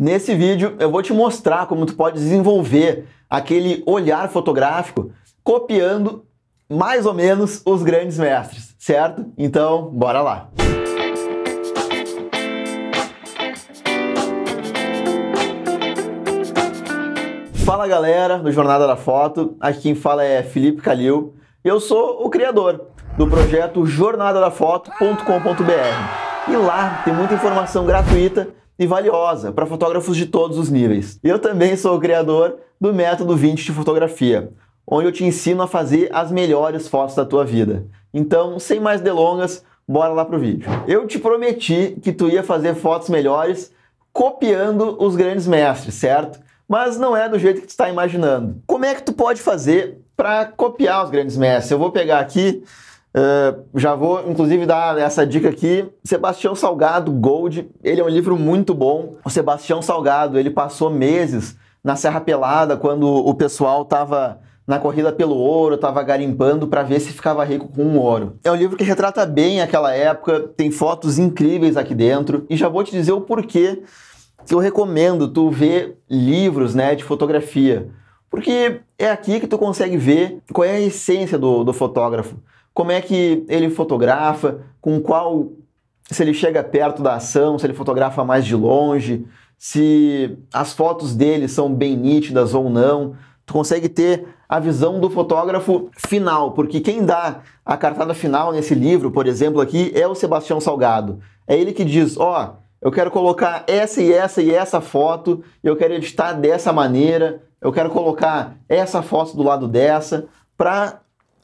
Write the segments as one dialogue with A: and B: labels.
A: Nesse vídeo eu vou te mostrar como tu pode desenvolver aquele olhar fotográfico copiando mais ou menos os grandes mestres, certo? Então, bora lá. Fala galera do Jornada da Foto, aqui quem fala é Felipe Calil. Eu sou o criador do projeto jornadadafoto.com.br. E lá tem muita informação gratuita e valiosa para fotógrafos de todos os níveis. Eu também sou o criador do método 20 de fotografia, onde eu te ensino a fazer as melhores fotos da tua vida. Então, sem mais delongas, bora lá pro vídeo. Eu te prometi que tu ia fazer fotos melhores copiando os grandes mestres, certo? Mas não é do jeito que tu está imaginando. Como é que tu pode fazer para copiar os grandes mestres? Eu vou pegar aqui ah, já vou, inclusive, dar essa dica aqui. Sebastião Salgado, Gold, ele é um livro muito bom. O Sebastião Salgado, ele passou meses na Serra Pelada, quando o pessoal estava na corrida pelo ouro, estava garimpando para ver se ficava rico com o ouro. É um livro que retrata bem aquela época, tem fotos incríveis aqui dentro. E já vou te dizer o porquê que eu recomendo tu ver livros né, de fotografia. Porque é aqui que tu consegue ver qual é a essência do, do fotógrafo como é que ele fotografa, com qual. se ele chega perto da ação, se ele fotografa mais de longe, se as fotos dele são bem nítidas ou não. Tu consegue ter a visão do fotógrafo final, porque quem dá a cartada final nesse livro, por exemplo, aqui, é o Sebastião Salgado. É ele que diz: ó. Oh, eu quero colocar essa e essa e essa foto, eu quero editar dessa maneira, eu quero colocar essa foto do lado dessa, para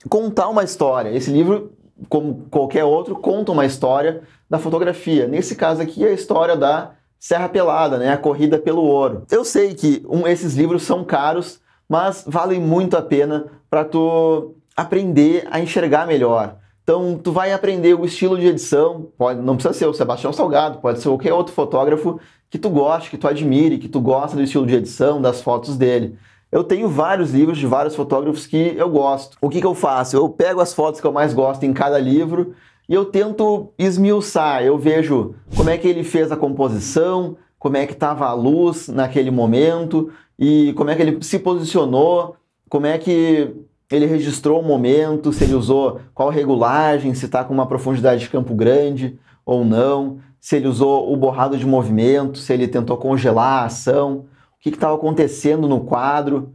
A: contar uma história. Esse livro, como qualquer outro, conta uma história da fotografia. Nesse caso aqui, é a história da Serra Pelada, né? A corrida pelo ouro. Eu sei que um, esses livros são caros, mas valem muito a pena para tu aprender a enxergar melhor. Então, tu vai aprender o estilo de edição, pode, não precisa ser o Sebastião Salgado, pode ser qualquer outro fotógrafo que tu goste, que tu admire, que tu gosta do estilo de edição, das fotos dele. Eu tenho vários livros de vários fotógrafos que eu gosto. O que, que eu faço? Eu pego as fotos que eu mais gosto em cada livro e eu tento esmiuçar. Eu vejo como é que ele fez a composição, como é que estava a luz naquele momento e como é que ele se posicionou, como é que ele registrou o momento, se ele usou qual regulagem, se está com uma profundidade de campo grande ou não, se ele usou o borrado de movimento, se ele tentou congelar a ação que estava acontecendo no quadro,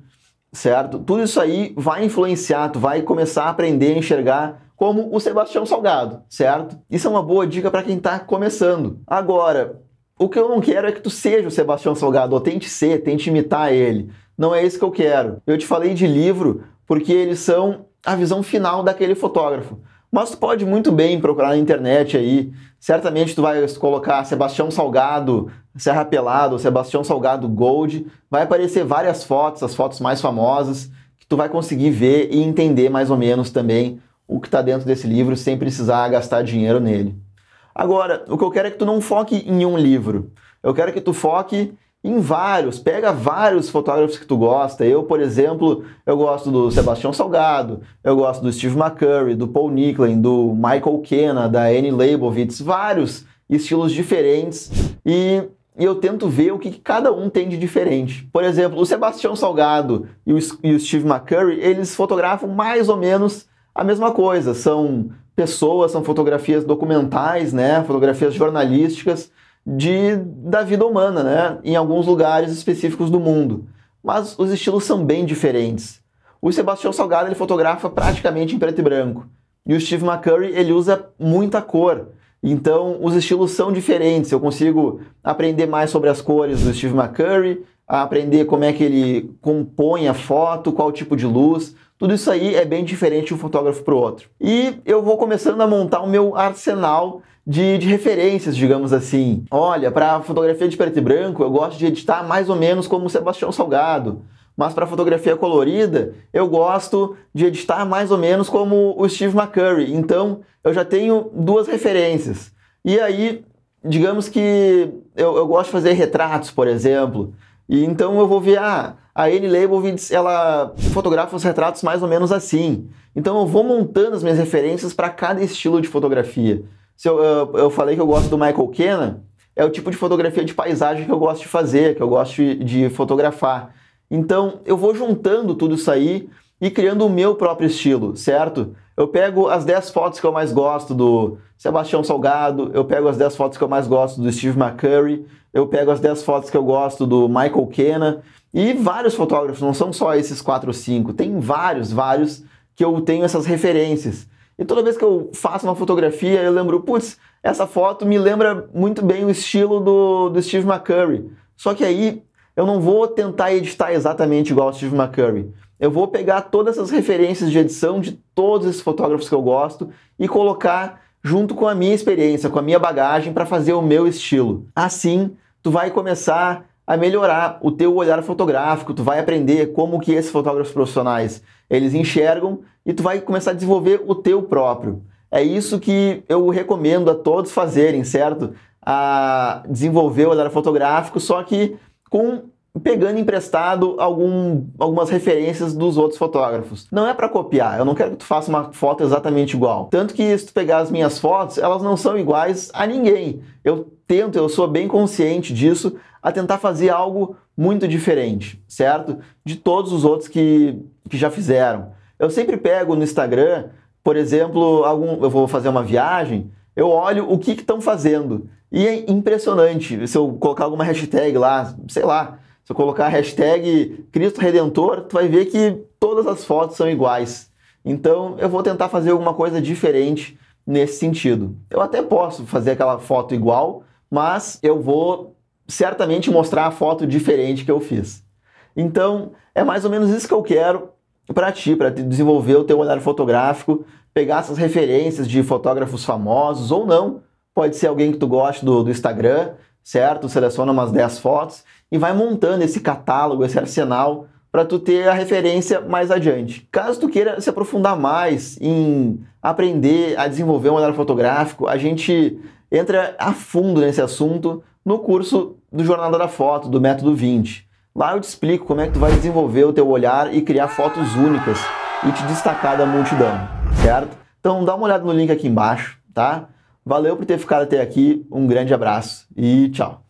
A: certo? Tudo isso aí vai influenciar, tu vai começar a aprender a enxergar como o Sebastião Salgado, certo? Isso é uma boa dica para quem está começando. Agora, o que eu não quero é que tu seja o Sebastião Salgado, ou tente ser, tente imitar ele. Não é isso que eu quero. Eu te falei de livro porque eles são a visão final daquele fotógrafo. Mas tu pode muito bem procurar na internet aí. Certamente tu vai colocar Sebastião Salgado Serra Pelado, uhum. Sebastião Salgado Gold, vai aparecer várias fotos, as fotos mais famosas, que tu vai conseguir ver e entender mais ou menos também o que está dentro desse livro sem precisar gastar dinheiro nele. Agora, o que eu quero é que tu não foque em um livro. Eu quero que tu foque em vários, pega vários fotógrafos que tu gosta. Eu, por exemplo, eu gosto do Sebastião Salgado, eu gosto do Steve McCurry, do Paul Nicklin, do Michael Kenna, da Annie Leibovitz, vários estilos diferentes e e eu tento ver o que cada um tem de diferente. Por exemplo, o Sebastião Salgado e o Steve McCurry, eles fotografam mais ou menos a mesma coisa. São pessoas, são fotografias documentais, né? Fotografias jornalísticas de, da vida humana, né? Em alguns lugares específicos do mundo. Mas os estilos são bem diferentes. O Sebastião Salgado ele fotografa praticamente em preto e branco. E o Steve McCurry ele usa muita cor. Então, os estilos são diferentes. Eu consigo aprender mais sobre as cores do Steve McCurry, aprender como é que ele compõe a foto, qual tipo de luz. Tudo isso aí é bem diferente um fotógrafo para o outro. E eu vou começando a montar o meu arsenal de, de referências, digamos assim. Olha, para fotografia de preto e branco, eu gosto de editar mais ou menos como o Sebastião Salgado mas para fotografia colorida eu gosto de editar mais ou menos como o Steve McCurry. Então eu já tenho duas referências. E aí, digamos que eu, eu gosto de fazer retratos, por exemplo. E então eu vou ver, ah, a Anne Leibovitz, ela fotografa os retratos mais ou menos assim. Então eu vou montando as minhas referências para cada estilo de fotografia. Se eu, eu, eu, falei que eu gosto do Michael Kenna, é o tipo de fotografia de paisagem que eu gosto de fazer, que eu gosto de, de fotografar. Então eu vou juntando tudo isso aí e criando o meu próprio estilo, certo? Eu pego as 10 fotos que eu mais gosto do Sebastião Salgado, eu pego as 10 fotos que eu mais gosto do Steve McCurry, eu pego as 10 fotos que eu gosto do Michael Kenna e vários fotógrafos, não são só esses 4 ou 5, tem vários, vários que eu tenho essas referências. E toda vez que eu faço uma fotografia, eu lembro, putz, essa foto me lembra muito bem o estilo do, do Steve McCurry. Só que aí eu não vou tentar editar exatamente igual o Steve McCurry. Eu vou pegar todas essas referências de edição de todos esses fotógrafos que eu gosto e colocar junto com a minha experiência, com a minha bagagem para fazer o meu estilo. Assim, tu vai começar a melhorar o teu olhar fotográfico, tu vai aprender como que esses fotógrafos profissionais eles enxergam e tu vai começar a desenvolver o teu próprio. É isso que eu recomendo a todos fazerem, certo? A desenvolver o olhar fotográfico, só que com pegando emprestado algum, algumas referências dos outros fotógrafos. Não é para copiar, eu não quero que tu faça uma foto exatamente igual. Tanto que se tu pegar as minhas fotos, elas não são iguais a ninguém. Eu tento, eu sou bem consciente disso, a tentar fazer algo muito diferente, certo? De todos os outros que, que já fizeram. Eu sempre pego no Instagram, por exemplo, algum, eu vou fazer uma viagem, eu olho o que estão fazendo. E é impressionante, se eu colocar alguma hashtag lá, sei lá, se eu colocar a hashtag Cristo Redentor, tu vai ver que todas as fotos são iguais. Então eu vou tentar fazer alguma coisa diferente nesse sentido. Eu até posso fazer aquela foto igual, mas eu vou certamente mostrar a foto diferente que eu fiz. Então é mais ou menos isso que eu quero para ti, para desenvolver o teu olhar fotográfico, pegar essas referências de fotógrafos famosos ou não pode ser alguém que tu goste do, do Instagram, certo? Seleciona umas 10 fotos e vai montando esse catálogo, esse arsenal para tu ter a referência mais adiante. Caso tu queira se aprofundar mais em aprender a desenvolver um olhar fotográfico, a gente entra a fundo nesse assunto no curso do Jornada da Foto, do Método 20. Lá eu te explico como é que tu vai desenvolver o teu olhar e criar fotos únicas e te destacar da multidão, certo? Então dá uma olhada no link aqui embaixo, tá? Valeu por ter ficado até aqui, um grande abraço e tchau.